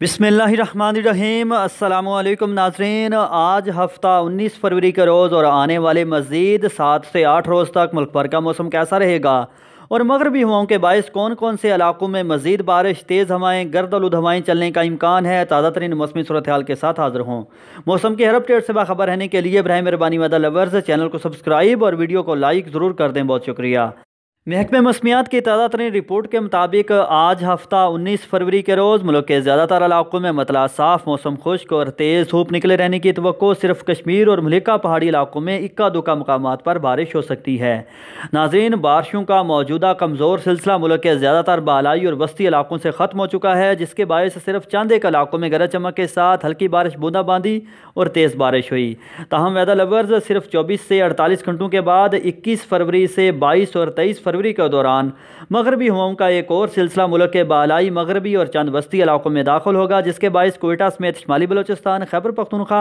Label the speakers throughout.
Speaker 1: बिसमीम अल्लाम नाजरीन आज हफ़्ता 19 फरवरी का रोज़ और आने वाले मज़ीद सात से आठ रोज़ तक मुल्क भर का मौसम कैसा रहेगा और मगरबी हवाओं के बायस कौन कौन से इलाकों में मजीद बारिश तेज़ हवाएं गर्द आलूद हवाएं चलने का इम्कान है ताज़ा तरीन मौसमी सूरत हाल के साथ हाजिर हों मौसम के हर अपडेट से बाखबर रहने के लिए इब्राहिम मेहरबानी वदा लवर्स चैनल को सब्सक्राइब और वीडियो को लाइक ज़रूर कर दें बहुत शुक्रिया महकमे मौसमियात की ताज़ा तरीन रिपोर्ट के मुताबिक आज हफ्ता 19 फरवरी के रोज़ मुल्क के ज़्यादातर इलाकों में मतला साफ मौसम खुश्क और तेज़ धूप निकले रहने की तो सिर्फ कश्मीर और मलिका पहाड़ी इलाकों में इक्का दुक्का मकाम पर बारिश हो सकती है नाजीन बारिशों का मौजूदा कमज़ोर सिलसिला मुल्क के ज़्यादातर बालाई और वस्ती इलाकों से ख़त्म हो चुका है जिसके बायस सिर्फ चंद एक इलाकों में गरज चमक के साथ हल्की बारिश बूंदाबांदी और तेज़ बारिश हुई ताहम वेदर लवर्स सिर्फ चौबीस से अड़तालीस घंटों के बाद इक्कीस फरवरी से बाईस और तेईस फरवरी के दौरान मगरबी हवाओं का एक और सिलसिला मुल्क के बालाई मगरबी और चंद वस्ती इलाकों में दाखिल होगा जिसके बायस कोयटा समेत शुमाली बलोचिस्तान खैबर पख्तनख्वा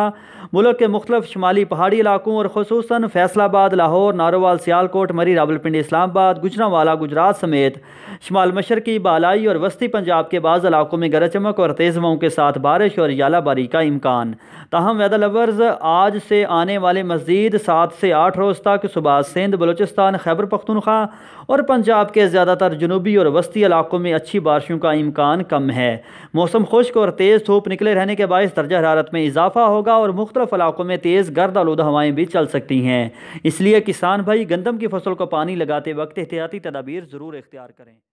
Speaker 1: मुल्क के मुख्तफ शुमाली पहाड़ी इलाकों और खसूस फैसलाबाद लाहौर नारोवाल सियालकोट मरी रावलपिंडी इस्लामाबाद गुजरावाला गुजरात समेत शुमाल मशरकी बालाई और वस्ती पंजाब के बाद इलाकों में गरज चमक और तेज़ हवाओं के साथ बारिश और यालाबारी का इम्कान तहम वेदर लवर्स आज से आने वाले मजीद सात से आठ रोज़ तक सुबह सिंध बलोचिस्तान खैबर पख्तनख्वा और पंजाब के ज़्यादातर जनूबी और वस्ती इलाकों में अच्छी बारिशों का इम्कान कम है मौसम खुश्क और तेज़ धूप निकले रहने के बायस दर्जा हरारत में इजाफा होगा और मुख्तलिफ इलाकों में तेज़ गर्द आलूदा हवाएँ भी चल सकती हैं इसलिए किसान भाई गंदम की फसल को पानी लगाते वक्त एहतियाती तदाबीर ज़रूर इख्तियार करें